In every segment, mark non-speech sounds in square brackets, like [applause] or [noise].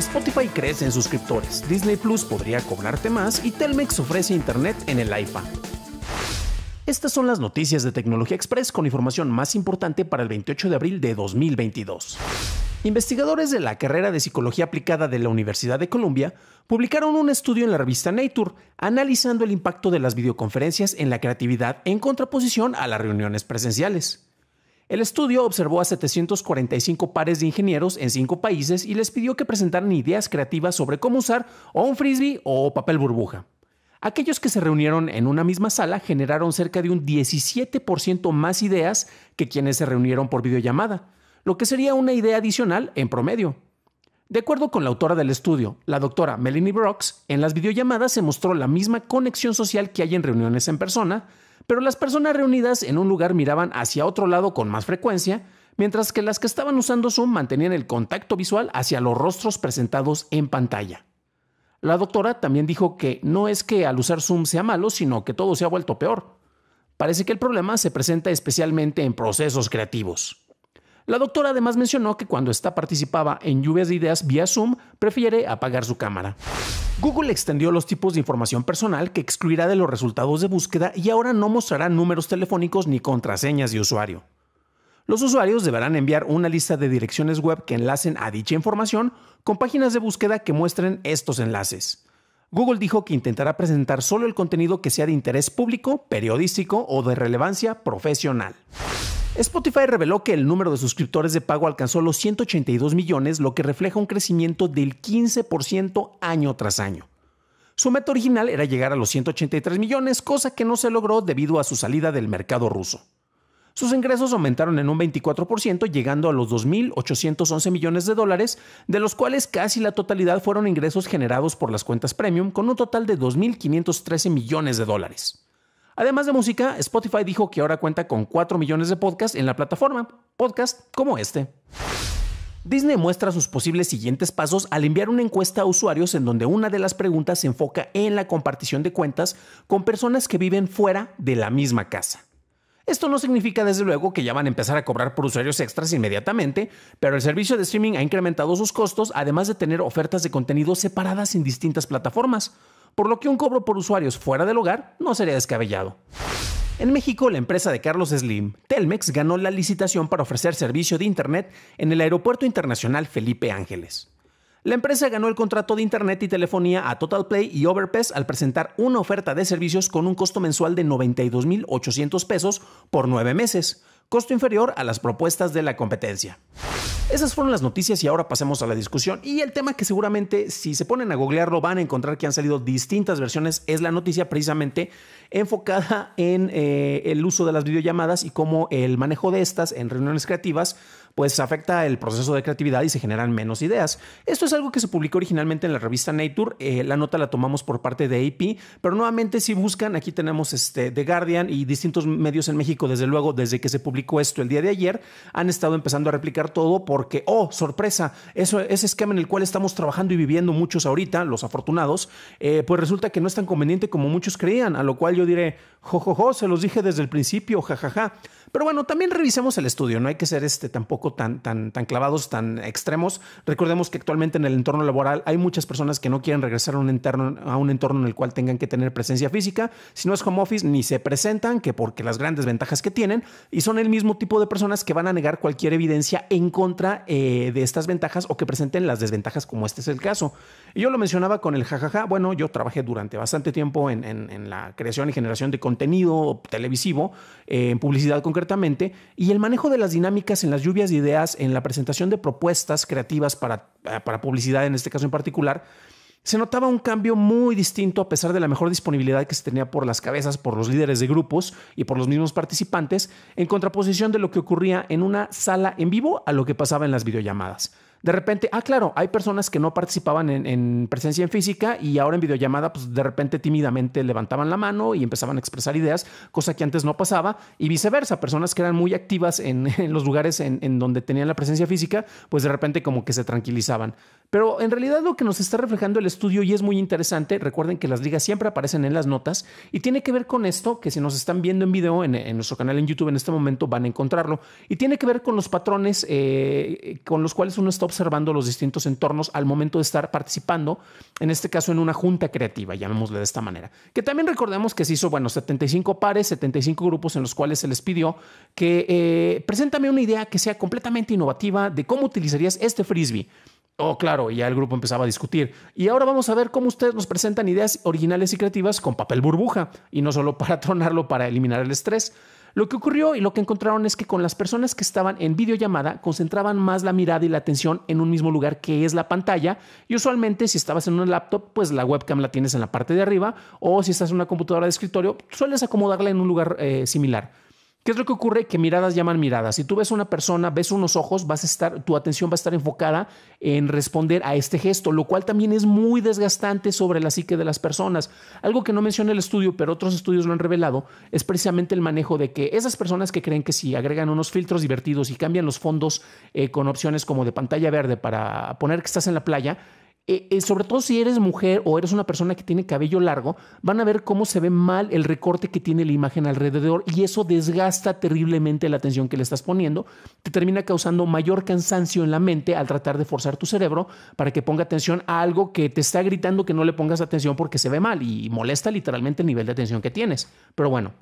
Spotify crece en suscriptores, Disney Plus podría cobrarte más y Telmex ofrece internet en el iPad. Estas son las noticias de Tecnología Express con información más importante para el 28 de abril de 2022. Investigadores de la carrera de Psicología aplicada de la Universidad de Columbia publicaron un estudio en la revista Nature analizando el impacto de las videoconferencias en la creatividad en contraposición a las reuniones presenciales. El estudio observó a 745 pares de ingenieros en cinco países y les pidió que presentaran ideas creativas sobre cómo usar o un frisbee o papel burbuja. Aquellos que se reunieron en una misma sala generaron cerca de un 17% más ideas que quienes se reunieron por videollamada, lo que sería una idea adicional en promedio. De acuerdo con la autora del estudio, la doctora Melanie Brooks, en las videollamadas se mostró la misma conexión social que hay en reuniones en persona, pero las personas reunidas en un lugar miraban hacia otro lado con más frecuencia, mientras que las que estaban usando Zoom mantenían el contacto visual hacia los rostros presentados en pantalla. La doctora también dijo que no es que al usar Zoom sea malo, sino que todo se ha vuelto peor. Parece que el problema se presenta especialmente en procesos creativos. La doctora además mencionó que cuando esta participaba en lluvias de ideas vía Zoom, prefiere apagar su cámara. Google extendió los tipos de información personal que excluirá de los resultados de búsqueda y ahora no mostrará números telefónicos ni contraseñas de usuario. Los usuarios deberán enviar una lista de direcciones web que enlacen a dicha información con páginas de búsqueda que muestren estos enlaces. Google dijo que intentará presentar solo el contenido que sea de interés público, periodístico o de relevancia profesional. Spotify reveló que el número de suscriptores de pago alcanzó los 182 millones, lo que refleja un crecimiento del 15% año tras año. Su meta original era llegar a los 183 millones, cosa que no se logró debido a su salida del mercado ruso. Sus ingresos aumentaron en un 24%, llegando a los 2.811 millones de dólares, de los cuales casi la totalidad fueron ingresos generados por las cuentas premium, con un total de 2.513 millones de dólares. Además de música, Spotify dijo que ahora cuenta con 4 millones de podcasts en la plataforma, podcasts como este. Disney muestra sus posibles siguientes pasos al enviar una encuesta a usuarios en donde una de las preguntas se enfoca en la compartición de cuentas con personas que viven fuera de la misma casa. Esto no significa desde luego que ya van a empezar a cobrar por usuarios extras inmediatamente, pero el servicio de streaming ha incrementado sus costos además de tener ofertas de contenido separadas en distintas plataformas por lo que un cobro por usuarios fuera del hogar no sería descabellado. En México, la empresa de Carlos Slim, Telmex, ganó la licitación para ofrecer servicio de Internet en el Aeropuerto Internacional Felipe Ángeles. La empresa ganó el contrato de Internet y telefonía a Total Play y Overpass al presentar una oferta de servicios con un costo mensual de 92.800 pesos por nueve meses, costo inferior a las propuestas de la competencia. Esas fueron las noticias y ahora pasemos a la discusión. Y el tema que seguramente si se ponen a googlearlo van a encontrar que han salido distintas versiones es la noticia precisamente enfocada en eh, el uso de las videollamadas y cómo el manejo de estas en reuniones creativas pues afecta el proceso de creatividad y se generan menos ideas. Esto es algo que se publicó originalmente en la revista Nature, eh, la nota la tomamos por parte de AP, pero nuevamente si buscan, aquí tenemos este, The Guardian y distintos medios en México, desde luego, desde que se publicó esto el día de ayer, han estado empezando a replicar todo porque, oh, sorpresa, eso, ese esquema en el cual estamos trabajando y viviendo muchos ahorita, los afortunados, eh, pues resulta que no es tan conveniente como muchos creían, a lo cual yo diré, jojojo, jo, se los dije desde el principio, jajaja. Ja, ja. Pero bueno, también revisemos el estudio, no hay que ser este, tampoco tan, tan, tan clavados, tan extremos. Recordemos que actualmente en el entorno laboral hay muchas personas que no quieren regresar a un entorno, a un entorno en el cual tengan que tener presencia física. Si no es home office, ni se presentan, que porque las grandes ventajas que tienen, y son el mismo tipo de personas que van a negar cualquier evidencia en contra eh, de estas ventajas o que presenten las desventajas como este es el caso. Y yo lo mencionaba con el jajaja, bueno, yo trabajé durante bastante tiempo en, en, la creación y generación de contenido televisivo, eh, en publicidad con y el manejo de las dinámicas en las lluvias de ideas, en la presentación de propuestas creativas eh, para publicidad, en este caso en particular, se notaba un cambio muy distinto a pesar de la mejor disponibilidad que se tenía por las cabezas, por los líderes de grupos y por los mismos participantes, en contraposición de lo que ocurría en una sala en vivo a lo que pasaba en las videollamadas. De repente, ah, claro, hay personas que no participaban en, presencia en física y ahora en videollamada, pues de repente tímidamente levantaban la mano y empezaban a expresar ideas, cosa que antes no pasaba, y viceversa, personas que eran muy activas en, [laughs] los lugares en, donde tenían la presencia física, pues de repente como que se tranquilizaban. Pero en realidad lo que nos está reflejando el estudio y es muy interesante, recuerden que las ligas siempre aparecen en las notas y tiene que ver con esto, que si nos están viendo en video en, nuestro canal en YouTube en este momento van a encontrarlo, y tiene que ver con los patrones eh, con los cuales uno está observando los distintos entornos al momento de estar participando, en este caso en una junta creativa, llamémosle de esta manera, que también recordemos que se hizo, bueno, 75 pares, 75 grupos en los cuales se les pidió que presentame eh, preséntame una idea que sea completamente innovativa de cómo utilizarías este frisbee. Oh, claro, y ya el grupo empezaba a discutir. Y ahora vamos a ver cómo ustedes nos presentan ideas originales y creativas con papel burbuja, y no solo [laughs] para tronarlo para eliminar el estrés. Lo que ocurrió y lo que encontraron es que con las personas que estaban en videollamada concentraban más la mirada y la atención en un mismo lugar que es la pantalla y usualmente si estabas en un laptop pues la webcam la tienes en la parte de arriba o si estás en una computadora de escritorio sueles acomodarla en un lugar eh, similar. ¿Qué es lo que ocurre? Que miradas llaman miradas. Si tú ves una persona, ves unos ojos, vas a estar, tu atención va a estar enfocada en responder a este gesto, lo cual también es muy desgastante sobre la psique de las personas. Algo que no menciona el estudio, pero otros estudios lo han revelado, es precisamente el manejo de que esas personas que creen que si agregan unos filtros divertidos y cambian los fondos eh, con opciones como de pantalla verde para poner que estás en la playa, eh, eh, sobre todo si eres mujer o eres una persona que tiene cabello largo, van a ver cómo se ve mal el recorte que tiene la imagen alrededor y eso desgasta terriblemente la atención que le estás poniendo, te termina causando mayor cansancio en la mente al tratar de forzar tu cerebro para que ponga atención a algo que te está gritando que no le pongas atención porque se ve mal y molesta literalmente el nivel de atención que tienes. Pero bueno,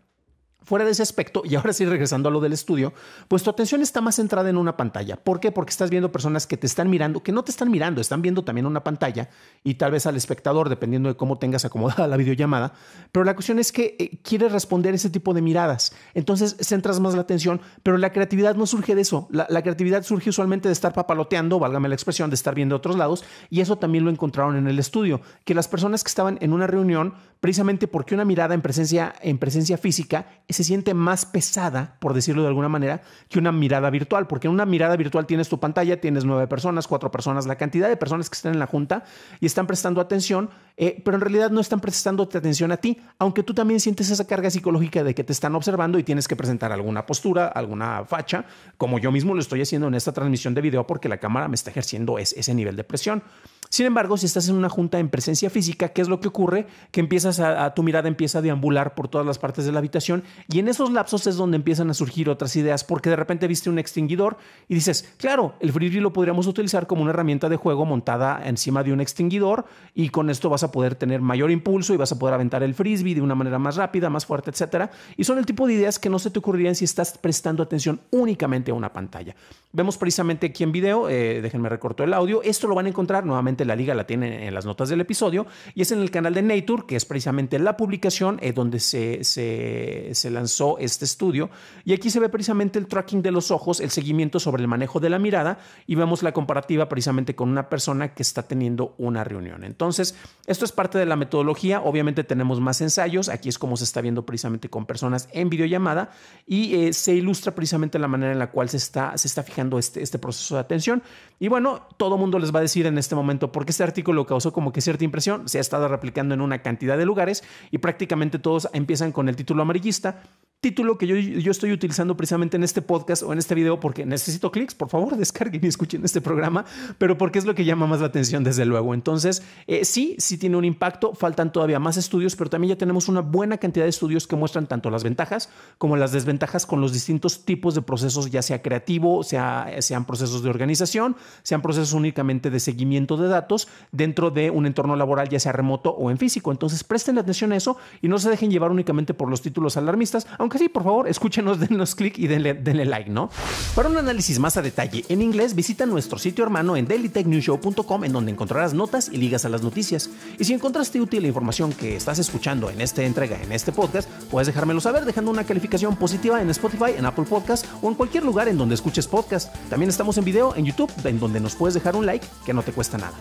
fuera de ese aspecto, y ahora sí regresando a lo del estudio, pues tu atención está más centrada en una pantalla. ¿Por qué? Porque estás viendo personas que te están mirando, que no te están mirando, están viendo también una pantalla y tal vez al espectador, dependiendo de cómo tengas acomodada la videollamada. Pero la cuestión es que eh, quieres responder ese tipo de miradas. Entonces centras más la atención, pero la creatividad no surge de eso. La, creatividad surge usualmente de estar papaloteando, válgame la expresión, de estar viendo otros lados, y eso también lo encontraron en el estudio, que las personas que estaban en una reunión, precisamente porque una mirada en presencia, en presencia física se siente más pesada, por decirlo de alguna manera, que una mirada virtual, porque en una mirada virtual tienes tu pantalla, tienes nueve personas, cuatro personas, la cantidad de personas que están en la junta y están prestando atención, eh, pero en realidad no están prestando atención a ti, aunque tú también sientes esa carga psicológica de que te están observando y tienes que presentar alguna postura, alguna facha, como yo mismo lo estoy haciendo en esta transmisión de video porque la cámara me está ejerciendo ese nivel de presión. Sin embargo, si estás en una junta en presencia física, ¿qué es lo que ocurre? Que empiezas a, tu mirada empieza a deambular por todas las partes de la habitación y en esos lapsos es donde empiezan a surgir otras ideas porque de repente viste un extinguidor y dices, claro, el frisbee lo podríamos utilizar como una herramienta de juego montada encima de un extinguidor y con esto vas a poder tener mayor impulso y vas a poder aventar el frisbee de una manera más rápida, más fuerte, etcétera. Y son el tipo de ideas que no se te ocurrirían si estás prestando atención únicamente a una pantalla. Vemos precisamente aquí en video, eh, déjenme recorto el audio, esto lo van a encontrar nuevamente la liga la tiene en las notas del episodio, y es en el canal de Nature, que es precisamente la publicación eh, donde se, se, lanzó este estudio, y aquí se ve precisamente el tracking de los ojos, el seguimiento sobre el manejo de la mirada, y vemos la comparativa precisamente con una persona que está teniendo una reunión. Entonces, esto es parte de la metodología, obviamente tenemos más ensayos, aquí es como se está viendo precisamente con personas en videollamada, y eh, se ilustra precisamente la manera en la cual se está, se está fijando este, este proceso de atención, y bueno, todo mundo les va a decir en este momento, porque este artículo causó como que cierta impresión, se ha estado replicando en una cantidad de lugares y prácticamente todos empiezan con el título amarillista, título que yo, estoy utilizando precisamente en este podcast o en este video porque necesito clics. Por favor, [laughs] descarguen y escuchen este programa, pero porque es lo que llama más la atención, desde luego. Entonces, eh, sí, sí tiene un impacto. Faltan todavía más estudios, pero también ya tenemos una buena cantidad de estudios que muestran tanto las ventajas como las desventajas con los distintos tipos de procesos, ya sea creativo, sea, sean procesos de organización, sean procesos únicamente de seguimiento de datos dentro de un entorno laboral, ya sea remoto o en físico. Entonces, presten atención a eso y no se dejen llevar únicamente por los títulos alarmistas, aunque sí, por favor, escúchenos, [laughs] denos clic y denle, like, ¿no? Para un análisis más a detalle en inglés, visita nuestro sitio hermano en dailytechnewshow.com en donde encontrarás notas y ligas a las noticias. Y si encontraste útil la información que estás escuchando en esta entrega, en este podcast, puedes dejármelo saber dejando una calificación positiva en Spotify, en Apple Podcast o en cualquier lugar en donde escuches podcast. También estamos en video en YouTube, en donde nos puedes dejar un like que no te cuesta nada.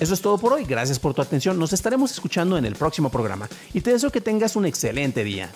Eso es todo por hoy, gracias por tu atención, nos estaremos escuchando en el próximo programa y te deseo que tengas un excelente día.